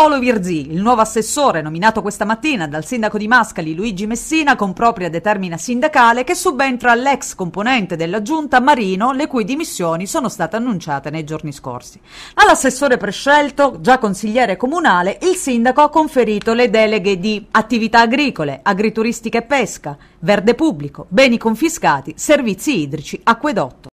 Paolo Virzì, il nuovo assessore nominato questa mattina dal sindaco di Mascali Luigi Messina con propria determina sindacale che subentra all'ex componente della giunta Marino, le cui dimissioni sono state annunciate nei giorni scorsi. All'assessore prescelto, già consigliere comunale, il sindaco ha conferito le deleghe di attività agricole, agrituristica e pesca, verde pubblico, beni confiscati, servizi idrici, acquedotto.